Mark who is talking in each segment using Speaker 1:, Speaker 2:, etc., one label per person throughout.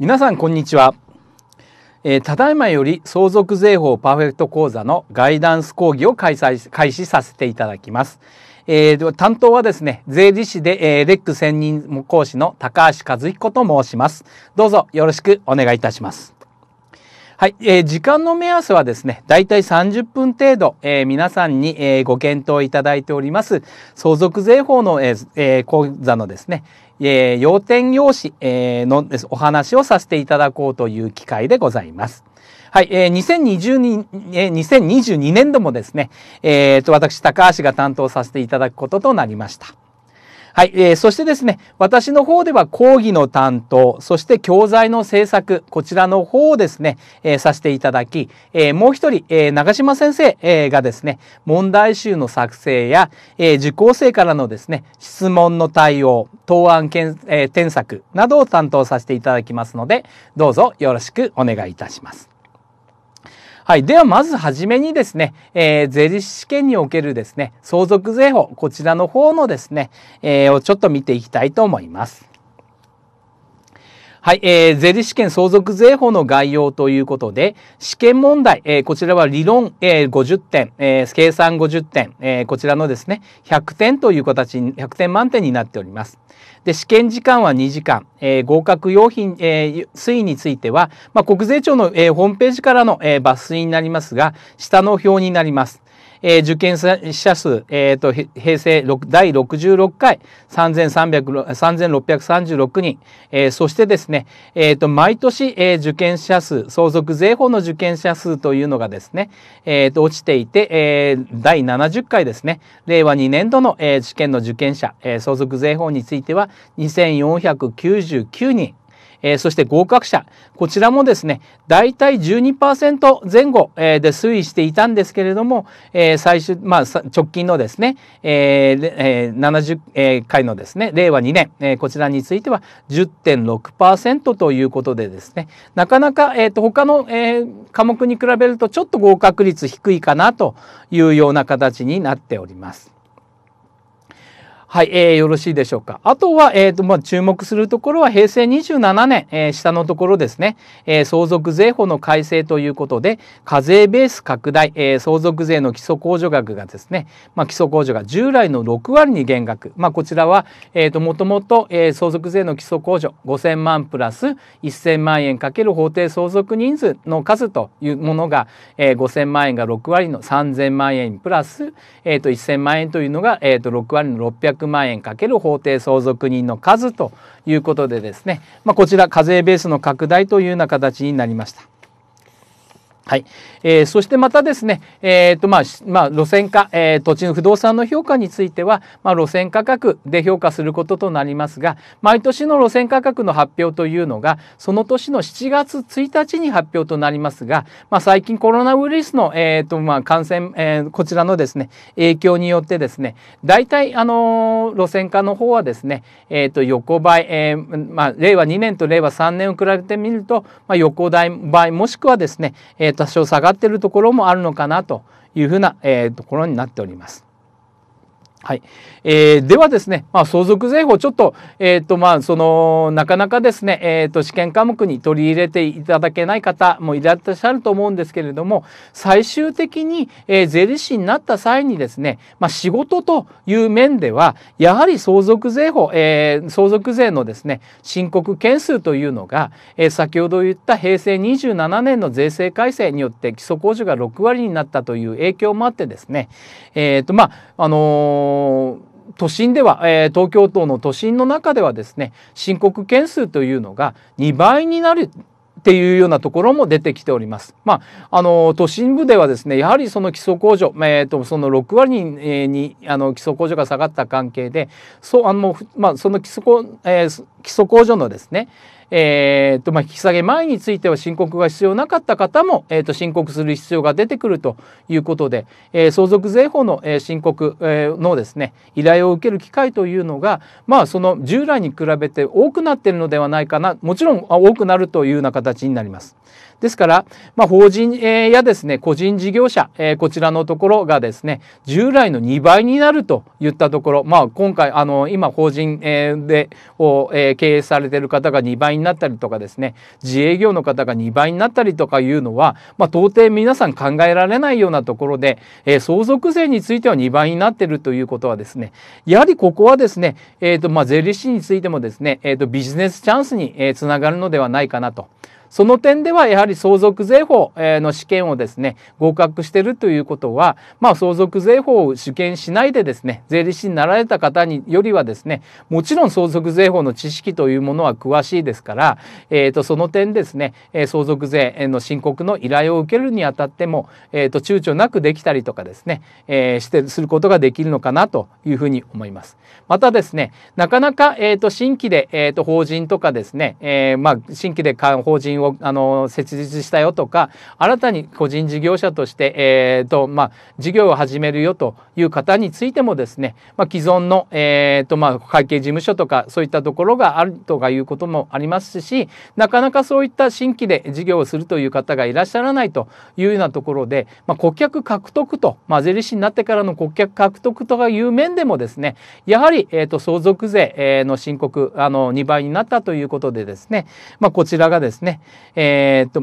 Speaker 1: 皆さんこんにちは、えー、ただいまより相続税法パーフェクト講座のガイダンス講義を開催開始させていただきます、えー、担当はですね税理士で、えー、レック専任講師の高橋和彦と申しますどうぞよろしくお願いいたしますはい、えー、時間の目安はですね、だいたい30分程度、えー、皆さんに、えー、ご検討いただいております、相続税法の、えー、講座のですね、えー、要点用紙、えー、のお話をさせていただこうという機会でございます。はい、えー、2022, え2022年度もですね、えー、と私、高橋が担当させていただくこととなりました。はい、えー、そしてですね、私の方では講義の担当、そして教材の制作、こちらの方をですね、えー、させていただき、えー、もう一人、えー、長島先生、えー、がですね、問題集の作成や、えー、受講生からのですね、質問の対応、答案けん、えー、添削などを担当させていただきますので、どうぞよろしくお願いいたします。はい。では、まずはじめにですね、えー、税理士試験におけるですね、相続税法、こちらの方のですね、えー、をちょっと見ていきたいと思います。はい、えー、税理士験相続税法の概要ということで、試験問題、えー、こちらは理論、えー、50点、えー、計算50点、えー、こちらのですね、100点という形に、100点満点になっております。で試験時間は2時間、えー、合格用品、えー、推移については、まあ、国税庁の、えー、ホームページからの、えー、抜粋になりますが下の表になります。えー、受験者数、えーと、平成第66回3636人、えー、そしてですね、えーと、毎年、えー、受験者数相続税法の受験者数というのがですね、えーと、と落ちていて、えー、第70回ですね令和2年度の、えー、試験の受験者、えー、相続税法については2499人えー、そして合格者、こちらもですね、だいたい12%前後、えー、で推移していたんですけれども、えー、最終、まあ、直近のですね、えーえー、70、回のですね、令和2年、えー、こちらについては10.6%ということでですね、なかなか、えーと他の、えー、科目に比べるとちょっと合格率低いかなというような形になっております。はい、えー、よろしいでしょうか。あとは、えーとまあ、注目するところは平成27年、えー、下のところですね、えー、相続税法の改正ということで、課税ベース拡大、えー、相続税の基礎控除額がですね、まあ、基礎控除が従来の6割に減額。まあ、こちらは、えーと、もともと、えー、相続税の基礎控除5000万プラス1000万円かける法定相続人数の数というものが、えー、5000万円が6割の3000万円プラス、えーと、1000万円というのが、えーと、と6割の600 400万円かける法定相続人の数ということでですね、まあ、こちら課税ベースの拡大というような形になりました。はい。えー、そしてまたですね、えっ、ー、と、まあ、まあ、路線化、えー、土地の不動産の評価については、まあ、路線価格で評価することとなりますが、毎年の路線価格の発表というのが、その年の7月1日に発表となりますが、まあ、最近コロナウイルスの、えっ、ー、と、まあ、感染、えー、こちらのですね、影響によってですね、大体、あの路線化の方はですね、えっ、と、横ばい、えー、まあ、令和2年と令和3年を比べてみると、まあ、横ばい、もしくはですね、えー多少下がってるところもあるのかなというふうな、えー、ところになっております。はい。えー、ではですね、まあ、相続税法、ちょっと、えっ、ー、と、まあ、その、なかなかですね、えっ、ー、と、試験科目に取り入れていただけない方もいらっしゃると思うんですけれども、最終的に、えー、税理士になった際にですね、まあ、仕事という面では、やはり相続税法、えー、相続税のですね、申告件数というのが、えー、先ほど言った平成27年の税制改正によって基礎控除が6割になったという影響もあってですね、えっ、ー、と、まあ、あのー都心では、えー、東京都の都心の中ではですね申告件数というのが2倍になるっていうようなところも出てきております。まあ、あの都心部ではですねやはりその基礎控除、えーと、その6割に,、えー、にあの基礎控除が下がった関係でそあの、まあ、その基礎,、えー、基礎控除のですね、えーとまあ、引き下げ前については申告が必要なかった方も、えー、と申告する必要が出てくるということで、えー、相続税法の、申告、のですね依頼を受ける機会というのが、まあ、その従来に比べて多くなっているのではないかなもちろん多くなるというような形になります。ですから、まあ、法人やですね、個人事業者、こちらのところがですね、従来の2倍になるといったところ、まあ、今回、あの、今、法人、で、を、経営されている方が2倍になったりとかですね、自営業の方が2倍になったりとかいうのは、まあ、到底皆さん考えられないようなところで、相続税については2倍になっているということはですね、やはりここはですね、えっ、ー、と、まあ、税理士についてもですね、えっ、ー、と、ビジネスチャンスに、つながるのではないかなと。その点ではやはり相続税法の試験をですね合格してるということは、まあ、相続税法を受験しないでですね税理士になられた方によりはですねもちろん相続税法の知識というものは詳しいですから、えー、とその点ですね相続税の申告の依頼を受けるにあたっても、えー、と躊躇なくできたりとかですね、えー、してすることができるのかなというふうに思います。またですねなかなか、えー、と新規で、えー、と法人とかですね、えー、まあ新規で法人をあの設立したよとか新たに個人事業者として、えーとまあ、事業を始めるよという方についてもですね、まあ、既存の、えーとまあ、会計事務所とかそういったところがあるとかいうこともありますしなかなかそういった新規で事業をするという方がいらっしゃらないというようなところで、まあ、顧客獲得と、まあ、税理士になってからの顧客獲得という面でもですねやはり、えーと、と相続税の申告あの2倍になったということでですね、まあ、こちらがですね、えー、っと、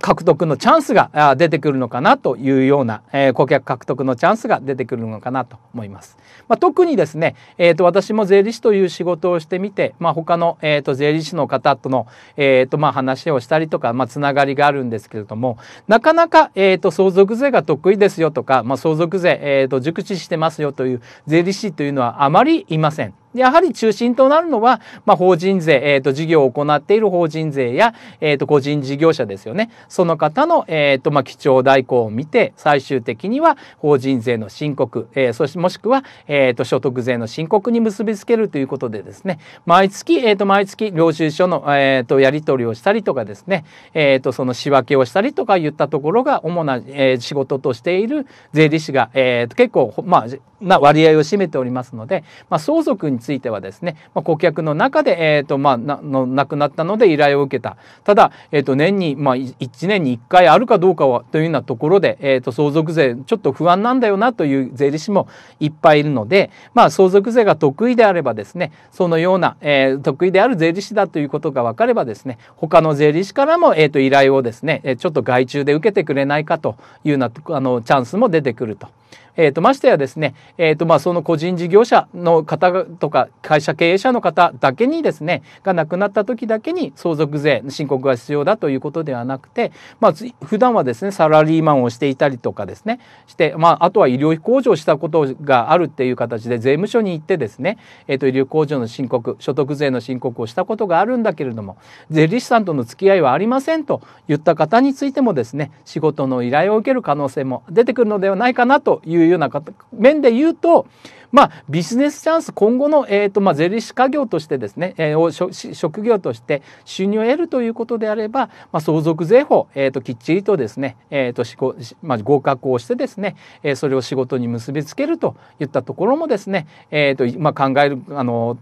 Speaker 1: 獲得のチャンスが出てくるのかなというような、えー、顧客獲得のチャンスが出てくるのかなと思います。まあ、特にですね、えーと、私も税理士という仕事をしてみて、まあ、他の、えーと、税理士の方との、えーとまあ、話をしたりとか、まあ、つながりがあるんですけれどもなかなか、えーと、と相続税が得意ですよとか、まあ、相続税、えー、と熟知してますよという税理士というのはあまりいません。やはり中心となるのは、まあ、法人税、えっ、ー、と、事業を行っている法人税や、えっ、ー、と、個人事業者ですよね。その方の、えっ、ー、と、まあ、基調代行を見て、最終的には法人税の申告、えー、そしてもしくは、えっ、と、所得税の申告に結びつけるということでですね、毎月、えっ、と、毎月、領収書の、えっ、と、やり取りをしたりとかですね、えっ、と、その仕分けをしたりとか言ったところが、主な、えー、仕事としている税理士が、えっ、と、結構、まあ、な割合を占めておりますので、まあ、相続についてはですね、まあ、顧客の中で、えーとまあ、なの亡くなったので依頼を受けたただ、えー、と年に、まあ、1年に1回あるかどうかはというようなところで、えー、と相続税ちょっと不安なんだよなという税理士もいっぱいいるので、まあ、相続税が得意であればですねそのような、えー、得意である税理士だということが分かればですね他の税理士からも、えー、と依頼をですねちょっと外注で受けてくれないかというようなあのチャンスも出てくると。えー、とましてやですね、えーとまあ、その個人事業者の方とか会社経営者の方だけにですねが亡くなった時だけに相続税申告が必要だということではなくて、まあ、普段はですねサラリーマンをしていたりとかですねして、まあ、あとは医療費控除をしたことがあるっていう形で税務署に行ってですね、えー、と医療控除の申告所得税の申告をしたことがあるんだけれども税理士さんとの付き合いはありませんと言った方についてもですね仕事の依頼を受ける可能性も出てくるのではないかなというというような面で言うと、まあ、ビジネスチャンス今後の、えーとまあ、税理士家業としてですね、えー、職業として収入を得るということであれば、まあ、相続税法、えーと、きっちりとですね、えーとしこまあ、合格をしてですね、えー、それを仕事に結びつけるといったところもですね、えーとまあ、考えるあの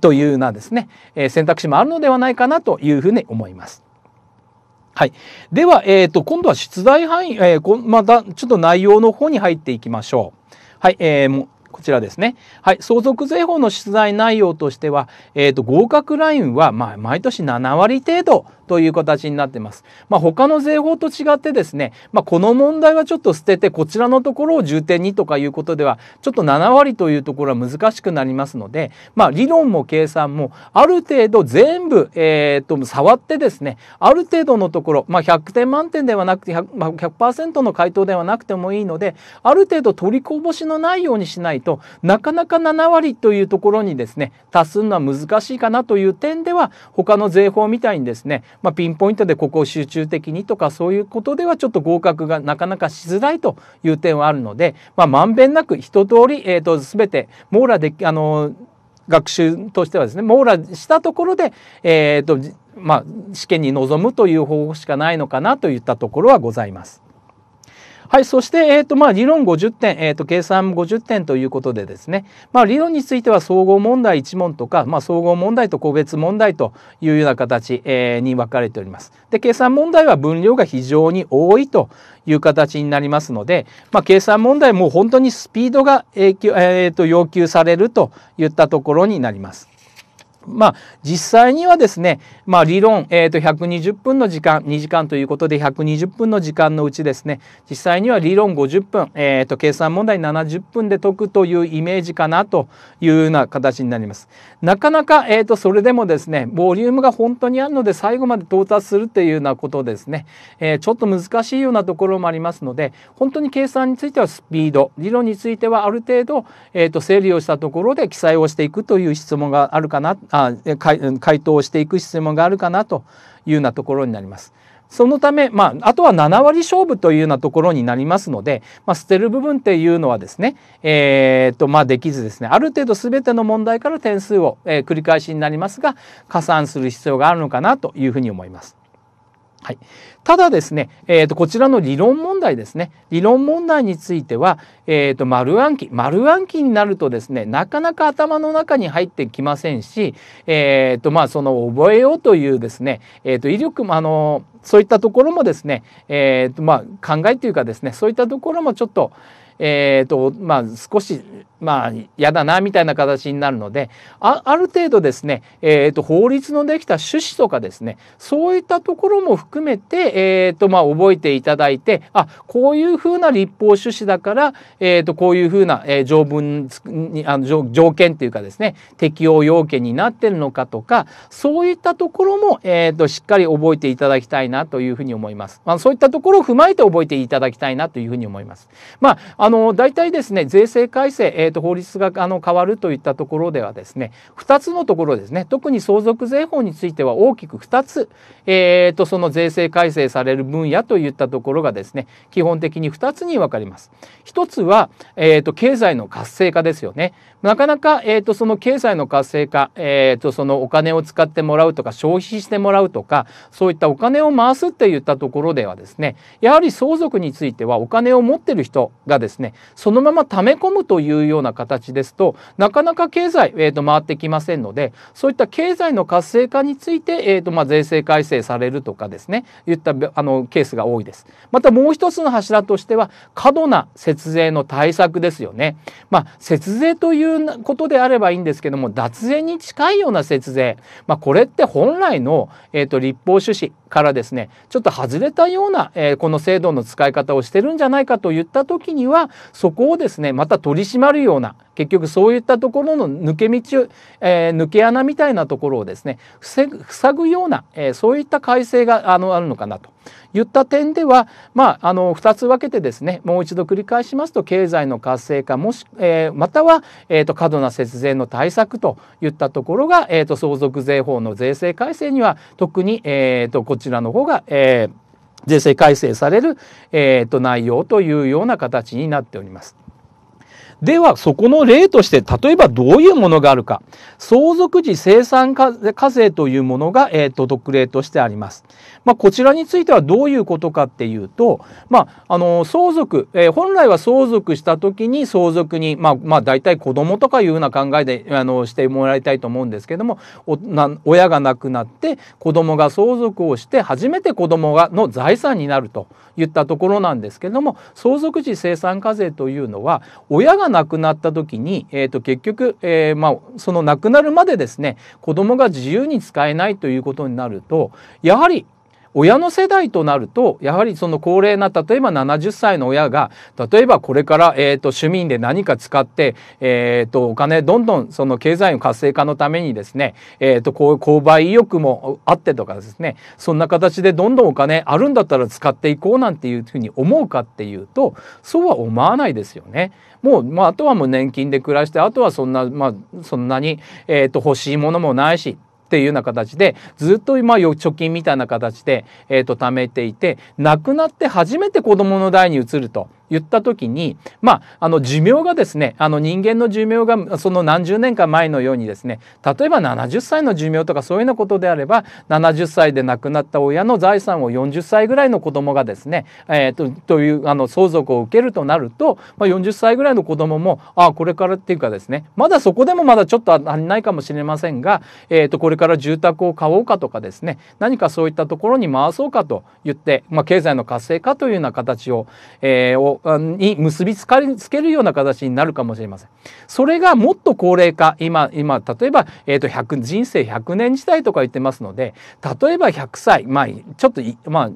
Speaker 1: というようなですね、えー、選択肢もあるのではないかなというふうに思います。はい。では、えっ、ー、と、今度は出題範囲、えー、また、ちょっと内容の方に入っていきましょう。はい。えー、こちらですね。はい、相続税法の出題内容としては、えっ、ー、と、合格ラインは、まあ、毎年7割程度という形になってます。まあ、他の税法と違ってですね、まあ、この問題はちょっと捨てて、こちらのところを重点にとかいうことでは、ちょっと7割というところは難しくなりますので、まあ、理論も計算も、ある程度全部、えっ、ー、と、触ってですね、ある程度のところ、まあ、100点満点ではなくて100、まあ、100%の回答ではなくてもいいので、ある程度取りこぼしのないようにしないなとなかなか7割というところにですね達するのは難しいかなという点では他の税法みたいにですね、まあ、ピンポイントでここを集中的にとかそういうことではちょっと合格がなかなかしづらいという点はあるので、まあ、んべんなく一通り、えー、と全て網羅であの学習としてはですね網羅したところで、えーとまあ、試験に臨むという方法しかないのかなといったところはございます。はい、そして、えっ、ー、と、まあ、理論50点、えっ、ー、と、計算50点ということでですね、まあ、理論については総合問題1問とか、まあ、総合問題と個別問題というような形、えー、に分かれております。で、計算問題は分量が非常に多いという形になりますので、まあ、計算問題も本当にスピードが影響、えっ、と、要求されるといったところになります。まあ、実際にはですね、まあ、理論、えー、と120分の時間2時間ということで120分の時間のうちですね実際には理論50分、えー、と計算問題70分で解くというイメージかなというような形になります。なかなか、えー、とそれでもですねボリュームが本当にあるので最後まで到達するというようなことですね、えー、ちょっと難しいようなところもありますので本当に計算についてはスピード理論についてはある程度、えー、と整理をしたところで記載をしていくという質問があるかなあ回答していく質問があるかなというようなところになります。そのため、まあ、あとは7割勝負というようなところになりますので、まあ、捨てる部分っていうのはですね、えー、と、まあ、できずですね、ある程度全ての問題から点数を、えー、繰り返しになりますが、加算する必要があるのかなというふうに思います。はい、ただですね、えー、とこちらの理論問題ですね理論問題については、えー、と丸暗記丸暗記になるとですねなかなか頭の中に入ってきませんし、えーとまあ、その覚えようというですね、えー、と威力もあのそういったところもですね、えーとまあ、考えというかですねそういったところもちょっと,、えーとまあ、少しまあ嫌だなみたいな形になるのである程度ですね、えーと、法律のできた趣旨とかですねそういったところも含めて、えーとまあ、覚えていただいてあこういうふうな立法趣旨だから、えーと、こういうふうな、えー、条文にあの条件っていうかですね適用要件になってるのかとかそういったところも、えーと、としっかり覚えていただきたいなというふうに思います。まあ、そういったところを踏まえて覚えていただきたいなというふうに思います。まあ、あの大体ですね税制改正、えーと法律があの変わるといったところではですね2つのところですね特に相続税法については大きく2つ、えーと、その税制改正される分野といったところがですね基本的に2つに分かります。1つは、えーと、経済の活性化ですよねなかなか、えーと、とその経済の活性化、えー、とそのお金を使ってもらうとか消費してもらうとかそういったお金を回すっていったところではですねやはり相続についてはお金を持ってる人がですねそのまま貯め込むというようなうな形ですとなかなか経済、えー、と回ってきませんのでそういった経済の活性化について、えーとまあ、税制改正されるとかですねいったあのケースが多いです。またもう一つの柱としては過度な節税の対策ですよね。まあ、節税ということであればいいんですけども脱税に近いような節税、まあ、これって本来の、えーと、と立法趣旨からですねちょっと外れたような、えー、この制度の使い方をしてるんじゃないかといった時にはそこをですねまた取り締まるようような結局そういったところの抜け道、えー、抜け穴みたいなところをですね塞ぐような、えー、そういった改正があのあるのかなといった点では、まあ、あの2つ分けてですねもう一度繰り返しますと経済の活性化もし、えー、または、えーと、過度な節税の対策といったところが、えーと、相続税法の税制改正には特に、えーと、とこちらの方が、えー、税制改正される、えー、と内容というような形になっております。では、そこの例として、例えばどういうものがあるか。相続時生産課税というものが、えっ、ー、と、特例としてあります。まあ、こちらについてはどういうことかっていうと、まあ、あの相続、えー、本来は相続した時に相続に、まあまあ、大体子供とかいうような考えであのしてもらいたいと思うんですけども親が亡くなって子供が相続をして初めて子供がの財産になるといったところなんですけども相続時生産課税というのは親が亡くなった時に、えー、と結局、えーまあ、その亡くなるまでですね子供が自由に使えないということになるとやはり親の世代となるとやはりその高齢な例えば70歳の親が例えばこれから、えーと、市趣味で何か使って、えーと、お金どんどんその経済の活性化のためにですね、えーと、う購買意欲もあってとかですねそんな形でどんどんお金あるんだったら使っていこうなんていうふうに思うかっていうとそうは思わないですよね。もう、まあ、あとはもう年金で暮らしてあとはそんな、まあ、そんなに、えー、と欲しいものもないしっていうような形で、ずっと今預貯金みたいな形で、えっ、ー、と、貯めていて、亡くなって初めて子供の代に移ると。言った時に、まあ、あの寿命がですねあの人間の寿命がその何十年か前のようにですね例えば70歳の寿命とかそういうようなことであれば70歳で亡くなった親の財産を40歳ぐらいの子供がですね、えーと、というあの相続を受けるとなると、まあ、40歳ぐらいの子供もあこれからっていうかですねまだそこでもまだちょっと足りないかもしれませんが、えーと、とこれから住宅を買おうかとかですね何かそういったところに回そうかと言って、まあ、経済の活性化というような形を,、えー、をに結びつかつけるような形になるかもしれません。それがもっと高齢化今今例えば、えーと、人生100年時代とか言ってますので例えば100歳まあちょっとま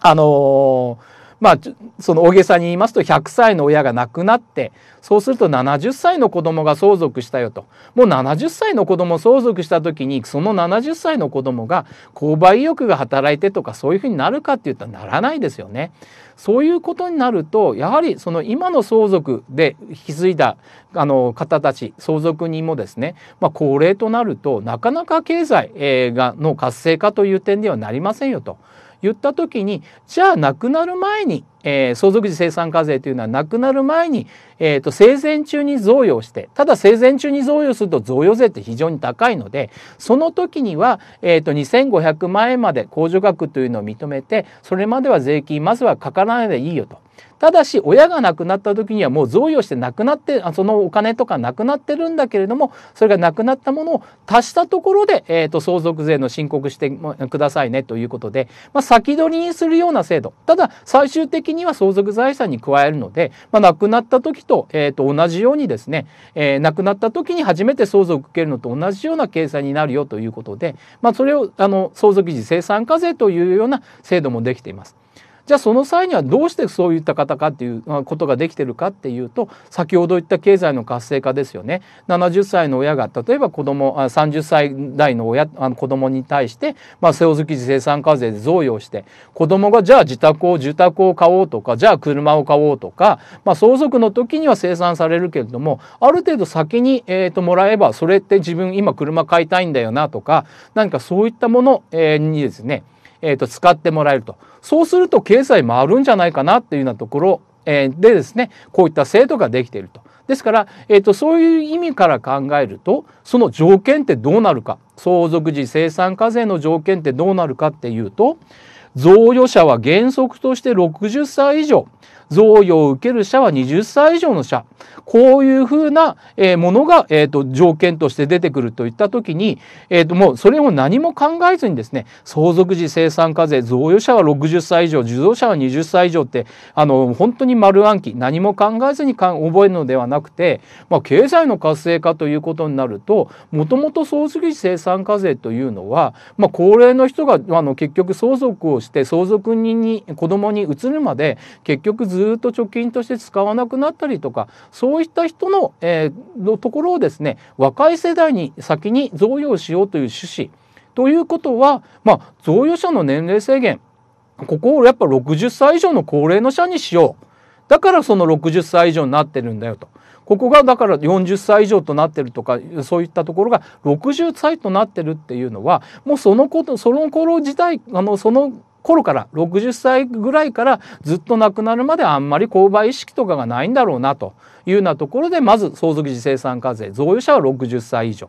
Speaker 1: ああのーまあ、その大げさに言いますと100歳の親が亡くなってそうすると70歳の子供が相続したよともう70歳の子供相続した時にその70歳の子供が購買意欲が働いてとかそういうふうになるかっていったらならないですよね。そういうことになるとやはりその今の相続で継いだあの方たち相続人もですね、まあ、高齢となるとなかなか経済、えがの活性化という点ではなりませんよと。言った時にじゃあ亡くなる前にえー、相続時生産課税というのはなくなる前に、えーと、生前中に贈与してただ生前中に贈与すると贈与税って非常に高いのでその時には、えー2500万円まで控除額というのを認めてそれまでは税金まずはかからないでいいよと。ただし親が亡くなった時にはもう贈与して亡くなってそのお金とかなくなってるんだけれどもそれがなくなったものを足したところで、えーと相続税の申告してくださいねということで、まあ、先取りにするような制度ただ最終的には相続財産に加えるので、まあ、亡くなった時と,、えー、と同じようにですね、えー、亡くなった時に初めて相続受けるのと同じような計算になるよということで、まあ、それをあの相続時生算課税というような制度もできています。じゃあその際にはどうしてそういった方かっていうことができてるかっていうと先ほど言った経済の活性化ですよね70歳の親が例えば子供30歳代の親あの子供に対して、まあ、背月生産課税で贈与して子供がじゃあ自宅を住宅を買おうとかじゃあ車を買おうとか、まあ、相続の時には生産されるけれどもある程度先に、えーと、もらえばそれって自分今車買いたいんだよなとか何かそういったもの、にですねえー、と使ってもらえるとそうすると経済回るんじゃないかなっていうようなところ、えでですねこういった制度ができていると。ですから、えーと、とそういう意味から考えるとその条件ってどうなるか相続時生産課税の条件ってどうなるかっていうと贈与者は原則として60歳以上贈与を受ける者は20歳以上の者こういうふうな、えものが、えーと、条件として出てくるといった時に、えーと、もうそれを何も考えずにですね相続時生産課税贈与者は60歳以上受贈者は20歳以上ってあの本当に丸暗記何も考えずに覚えるのではなくて、まあ、経済の活性化ということになるともともと相続時生産課税というのは、まあ、高齢の人があの結局相続をして相続人に子供に移るまで結局ずずっと貯金として使わなくなったりとかそういった人の,、えー、のところをですね若い世代に先に贈与しようという趣旨ということは、まあ、贈与者の年齢制限ここをやっぱ60歳以上の高齢の者にしようだからその60歳以上になってるんだよと。ここがだから40歳以上となってるとかそういったところが60歳となってるっていうのはもうそのことその頃自体あのその頃から60歳ぐらいからずっと亡くなるまであんまり購買意識とかがないんだろうなというようなところでまず相続時生産課税贈与者は60歳以上、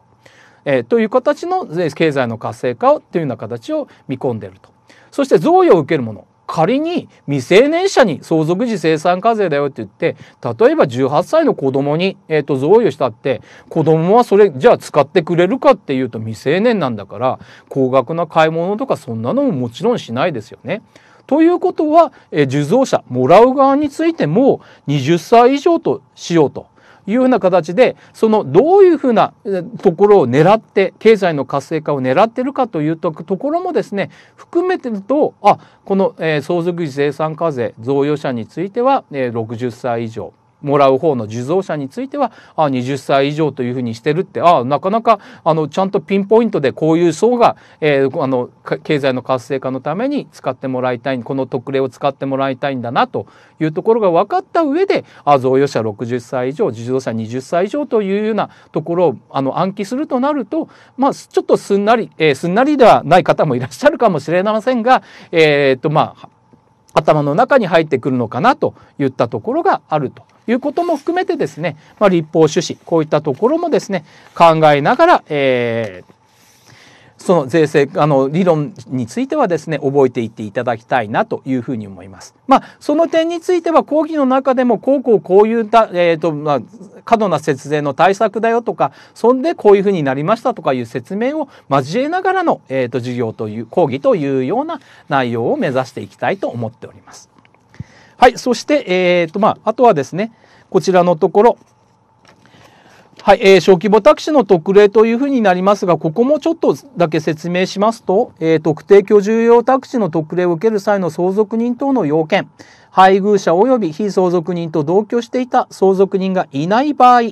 Speaker 1: えー、という形の経済の活性化をというような形を見込んでいると。そして贈与を受けるもの仮に未成年者に相続時生産課税だよって言って例えば18歳の子供に、えーと、贈与したって子供はそれじゃあ使ってくれるかっていうと未成年なんだから高額な買い物とかそんなのももちろんしないですよね。ということは、えー、受贈者もらう側についても20歳以上としようというふうな形でそのどういうふうなところを狙って経済の活性化を狙ってるかというところもですね含めてるとあこの、えー、相続税生産課税贈与者については、えー、60歳以上もらう方の受贈者についてはあ20歳以上というふうにしてるってあなかなかあのちゃんとピンポイントでこういう層が、えー、あの経済の活性化のために使ってもらいたいこの特例を使ってもらいたいんだなというところが分かった上であ贈与者60歳以上受贈者20歳以上というようなところをあの暗記するとなると、まあ、ちょっとすんなり、えー、すんなりではない方もいらっしゃるかもしれませんが、えー、っとまあ、頭の中に入ってくるのかなといったところがあるということも含めてですね、まあ、立法趣旨こういったところもですね考えながら、えー、その税制あの理論についてはですね覚えていっていただきたいなというふうに思います。まあ、その点については講義の中でもこうこうこういうた、えーとまあ、過度な節税の対策だよとかそんでこういうふうになりましたとかいう説明を交えながらの、えーと、授業という講義というような内容を目指していきたいと思っております。はいそして、えーとまあ、あとはですねこちらのところはい、えー、小規模タクシーの特例というふうになりますが、ここもちょっとだけ説明しますと、えー、特定居住用タクシーの特例を受ける際の相続人等の要件、配偶者及び非相続人と同居していた相続人がいない場合、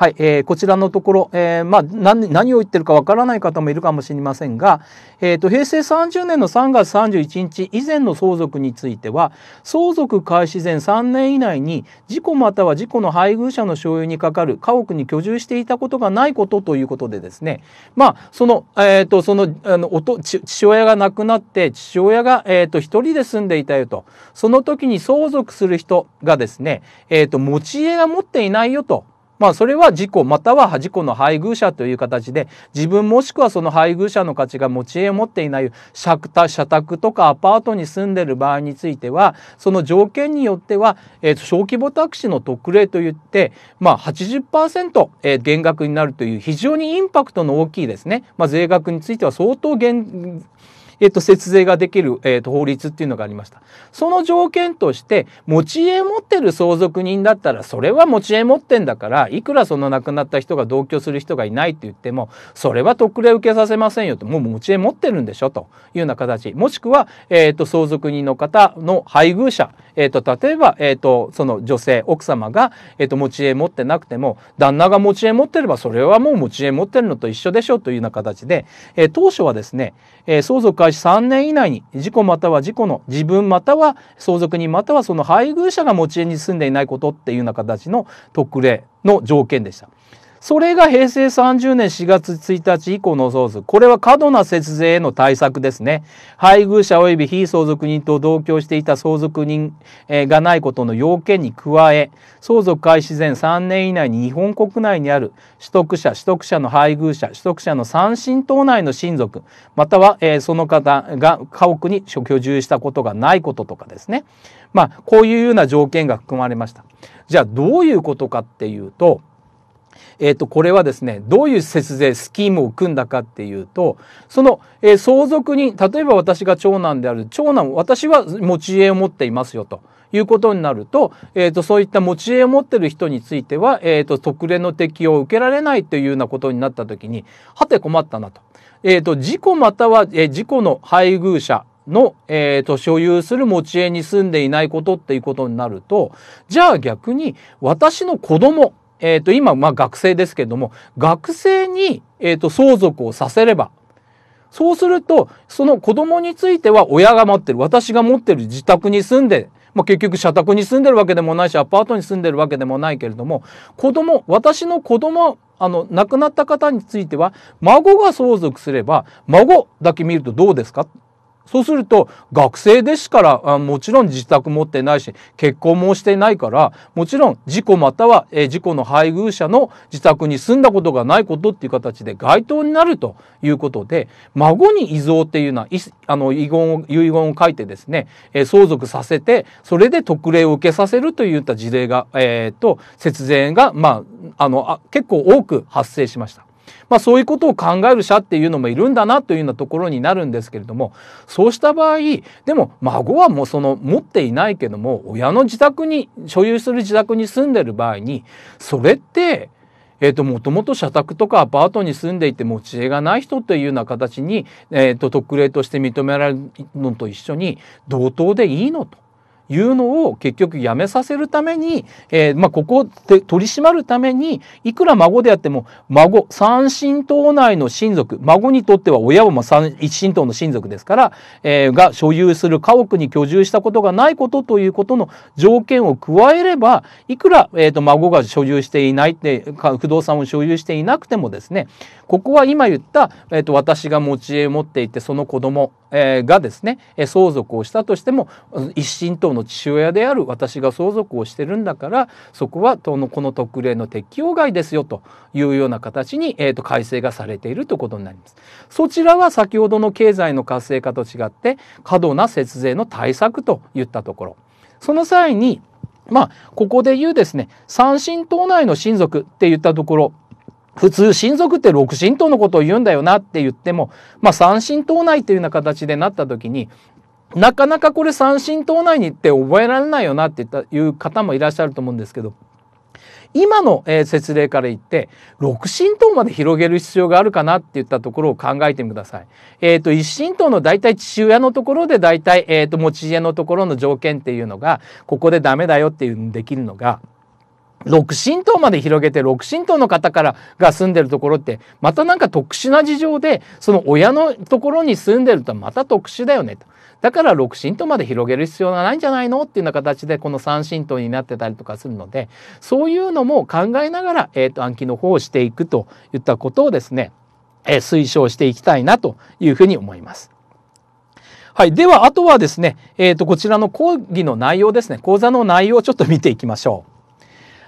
Speaker 1: はい、えー、こちらのところ、えー、まあ、何、何を言ってるかわからない方もいるかもしれませんが、えっ、ー、と、平成30年の3月31日以前の相続については、相続開始前3年以内に、事故または事故の配偶者の所有にかかる家屋に居住していたことがないことということでですね、まあ、その、えっ、ー、と、その、あの、おと、父親が亡くなって、父親が、えっ、ー、と、一人で住んでいたよと、その時に相続する人がですね、えっ、と、持ち家が持っていないよと、まあそれは事故または事故の配偶者という形で自分もしくはその配偶者の価値が持ち家を持っていない社宅とかアパートに住んでいる場合についてはその条件によっては、えー、小規模タクシーの特例といって、まあ80%、えー、減額になるという非常にインパクトの大きいですね、まあ、税額については相当減えっと、節税ができる、えっと、法律っていうのがありました。その条件として、持ち家持ってる相続人だったら、それは持ち家持ってんだから、いくらその亡くなった人が同居する人がいないって言っても、それは特例受けさせませんよと、もう持ち家持ってるんでしょというような形。もしくは、えっと、相続人の方の配偶者、えっと、例えば、えっと、その女性、奥様が、えっと、持ち家持ってなくても、旦那が持ち家持ってれば、それはもう持ち家持ってるのと一緒でしょというような形で、えー、当初はですね、えー、相続開始3年以内に事故または事故の自分または相続人またはその配偶者が持ち家に住んでいないことっていうような形の特例の条件でした。それが平成30年4月1日以降の相続。これは過度な節税への対策ですね。配偶者及び非相続人と同居していた相続人がないことの要件に加え、相続開始前3年以内に日本国内にある取得者、取得者の配偶者、取得者の三親等内の親族、または、その方が家屋に居住したことがないこととかですね。まあ、こういうような条件が含まれました。じゃあどういうことかっていうと、えっ、と、これはですね、どういう節税スキームを組んだかっていうと、その、えー、相続に、例えば私が長男である、長男、私は持ち家を持っていますよと。いうことになると、えっ、ー、と、そういった持ち家を持ってる人については、えっ、と、特例の適用を受けられないというようなことになったときに、はて困ったなと。えっ、と、事故または、え事故の配偶者、の、えーと所有する持ち家に住んでいないことっていうことになるとじゃあ逆に私の子供えっ、ー、と、今、まあ学生ですけども、学生に、えっ、と、相続をさせれば、そうすると、その子供については親が持ってる、私が持ってる自宅に住んで、まあ、結局社宅に住んでるわけでもないし、アパートに住んでるわけでもないけれども、子供、私の子供、あの、亡くなった方については、孫が相続すれば、孫だけ見るとどうですかそうすると学生ですからもちろん自宅持ってないし結婚もしてないからもちろん事故または、事故の配偶者の自宅に住んだことがないことっていう形で該当になるということで孫に遺贈っていうのはあの遺言を遺言を書いてですね、相続させてそれで特例を受けさせるといった事例が、えーと、と節税が、まあ、あのあ結構多く発生しました。まあ、そういうことを考える社っていうのもいるんだなというようなところになるんですけれどもそうした場合でも孫はもうその持っていないけども親の自宅に所有する自宅に住んでる場合にそれってえーと、もともと社宅とかアパートに住んでいて持ち家がない人というような形に、えーと特例として認められるのと一緒に同等でいいのと。いうのを結局やめさせるために、えー、まあ、ここを取り締まるためにいくら孫であっても孫三親等内の親族孫にとっては親を、ま一親等の親族ですから、えー、が所有する家屋に居住したことがないことということの条件を加えればいくら、えーと、孫が所有していないって不動産を所有していなくてもですねここは今言った、えーと、私が持ち家を持っていてその子供、えー、がですね相続をしたとしても一親等のの父親である私が相続をしてるんだからそこは党のこの特例の適用外ですよというような形に、えー、と改正がされているということになります。そちらは先ほどの経済の活性化と違って過度な節税の対策といったところその際にまあここで言うですね三親党内の親族っていったところ普通親族って六親等のことを言うんだよなって言っても、まあ、三親等内というような形でなった時になかなかこれ三振党内に行って覚えられないよなっていう方もいらっしゃると思うんですけど今の、え説例から言って六神党まで広げる必要があるかなって言ったところを考えてください。えっ、ー、と一神党の大体父親のところで大体、えーと、と持ち家のところの条件っていうのがここでダメだよっていうのできるのが。六神党まで広げて六神党の方からが住んでるところってまたなんか特殊な事情でその親のところに住んでるとはまた特殊だよねと。だから6神とまで広げる必要がないんじゃないのっていうような形でこの3神とになってたりとかするのでそういうのも考えながら、えーと、暗記の方をしていくといったことをですね、えー、推奨していきたいなというふうに思います。はい。では、あとはですね、えっ、ー、と、こちらの講義の内容ですね、講座の内容をちょっと見ていきましょう。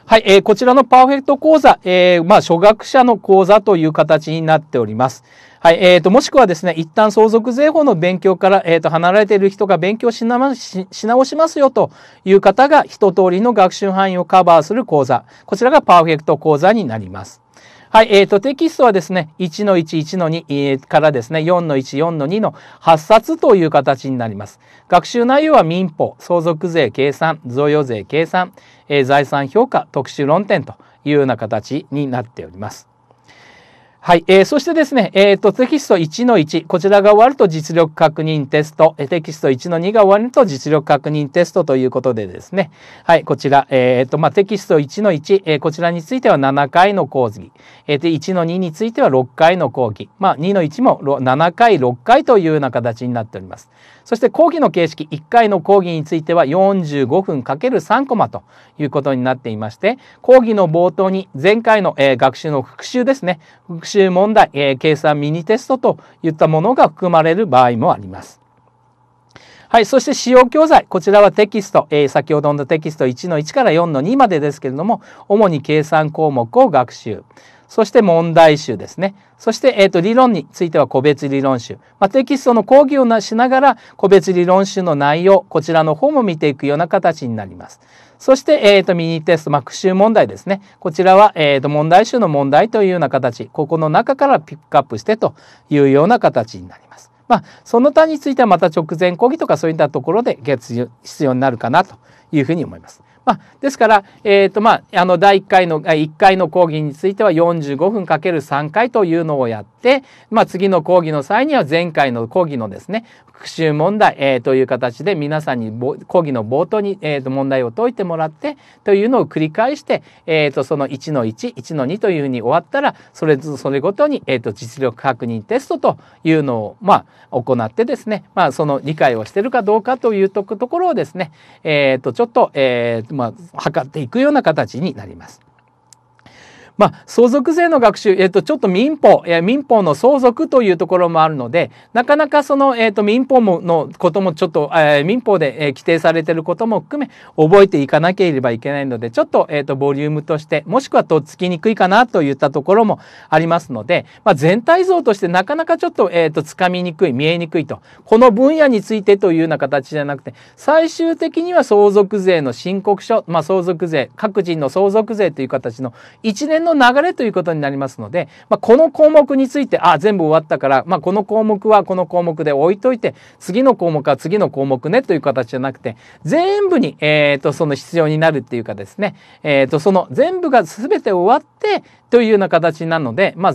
Speaker 1: はい、えー、こちらのパーフェクト講座、えー、まあ、初学者の講座という形になっております。はい、えっ、ー、と、もしくはですね、一旦相続税法の勉強から、えっ、ー、と、離れている人が勉強しなしし直しますよという方が一通りの学習範囲をカバーする講座。こちらがパーフェクト講座になります。はい、えっ、ー、と、テキストはですね、1の1、1の2、えー、からですね、4の1、4の2の8冊という形になります。学習内容は民法、相続税計算、贈与税計算、えー、財産評価、特殊論点というような形になっております。はい、えー、そしてですね、えーと、テキスト1の1、こちらが終わると実力確認テスト、テキスト1の2が終わると実力確認テストということでですね、はい、こちら、えーとまあ、テキスト1の1、えー、こちらについては7回の講義、えー、で1の2については6回の講義、まあ、2の1も7回、6回というような形になっております。そして講義の形式1回の講義については45分 ×3 コマということになっていまして講義の冒頭に前回の、えー、学習の復習ですね復習問題、えー、計算ミニテストといったものが含まれる場合もあります。はい。そして使用教材。こちらはテキスト。えー、先ほどのテキスト1の1から4の2までですけれども、主に計算項目を学習。そして問題集ですね。そして、えっ、ー、と、理論については個別理論集。まあ、テキストの講義をしながら、個別理論集の内容、こちらの方も見ていくような形になります。そして、えっ、ー、と、ミニテスト、まあ、復習問題ですね。こちらは、えっ、ー、と、問題集の問題というような形、ここの中からピックアップしてというような形になります。まあ、その他についてはまた直前講義とかそういったところで月必要になるかなというふうに思います。まあ、ですから、えーとまあ、あの第1回の1回の講義については45分 ×3 回というのをやって、、まあ、次の講義の際には前回の講義のですね復習問題、えー、という形で皆さんに講義の冒頭に、えー、と問題を解いてもらってというのを繰り返して、えー、とその1の11の2というふうに終わったらそれそれごとに、えー、と実力確認テストというのを、まあ、行ってですね、まあ、その理解をしてるかどうかというところをですね、えー、とちょっと、えーまあ、測っていくような形になります。まあ、相続税の学習、えっ、と、ちょっと民法、え民法の相続というところもあるので、なかなかその、えっ、と、民法ものこともちょっと、えー、民法で、えー、規定されていることも含め、覚えていかなければいけないので、ちょっと、えっ、と、ボリュームとして、もしくはとっつきにくいかなといったところもありますので、まあ、全体像としてなかなかちょっと、えっ、と、つかみにくい、見えにくいと。この分野についてというような形じゃなくて、最終的には相続税の申告書、まあ、相続税、各人の相続税という形の年の流れということになりますので、まあ、この項目についてあ全部終わったから、まあ、この項目はこの項目で置いといて次の項目は次の項目ねという形じゃなくて全部に、えーと、その必要になるっていうかですね、えーと、その全部が全て終わってというような形なのでまあ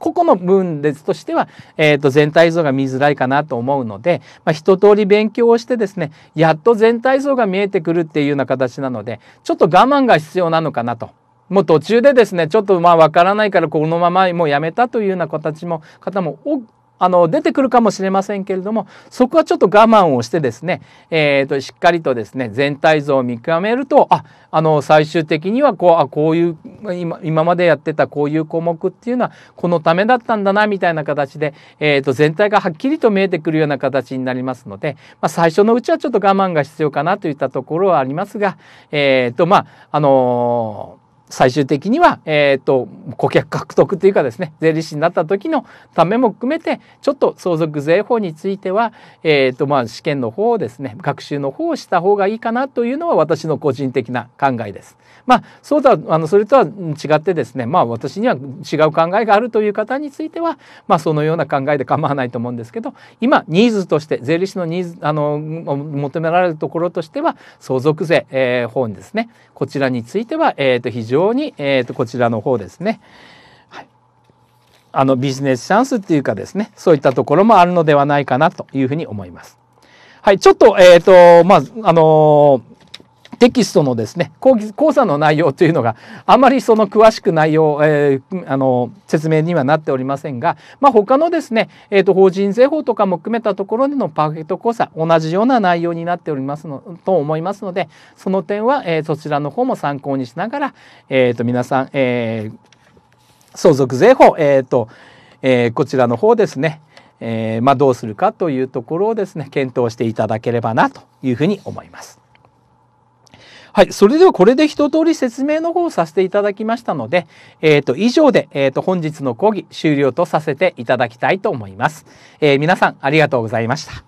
Speaker 1: ここの分裂としては、えー、と全体像が見づらいかなと思うので、まあ、一通り勉強をしてですねやっと全体像が見えてくるっていうような形なのでちょっと我慢が必要なのかなともう途中でですねちょっとまあわからないからこのままもうやめたというような形も方もあの出てくるかもしれませんけれどもそこはちょっと我慢をしてですね、えーと、しっかりとですね全体像を見極めるとああの最終的にはこうあこういう今今までやってたこういう項目っていうのはこのためだったんだなみたいな形で、えーと、全体がはっきりと見えてくるような形になりますので、まあ、最初のうちはちょっと我慢が必要かなといったところはありますが、えーとまああのー最終的には、えっ、ー、と、顧客獲得というかですね、税理士になった時のためも含めて、ちょっと相続税法については、えっ、ー、と、まあ、試験の方をですね、学習の方をした方がいいかなというのは私の個人的な考えです。まあ、そうだ、あの、それとは違ってですね、まあ、私には違う考えがあるという方については、まあ、そのような考えで構わないと思うんですけど、今、ニーズとして、税理士のニーズ、あの、求められるところとしては、相続税、えー、法にですね、こちらについては、えっ、ー、と、非常ように、えー、とこちらの方ですね、はい、あのビジネスチャンスっていうかですねそういったところもあるのではないかなというふうに思います。はい、ちょっと、えっ、ー、と、まあ、あのーテキストのですね講座の内容というのがあまりその詳しく内容、えー、あの説明にはなっておりませんが、まあ、他のですね、えーと、法人税法とかも含めたところでのパーフェクト講座同じような内容になっておりますのと思いますのでその点は、えー、そちらの方も参考にしながら、えー、と皆さん、えー、相続税法、えーとえー、こちらの方ですね、えーまあ、どうするかというところをですね検討していただければなというふうに思います。はい。それではこれで一通り説明の方をさせていただきましたので、えっ、ー、と、以上で、えっ、ー、と、本日の講義終了とさせていただきたいと思います。えー、皆さんありがとうございました。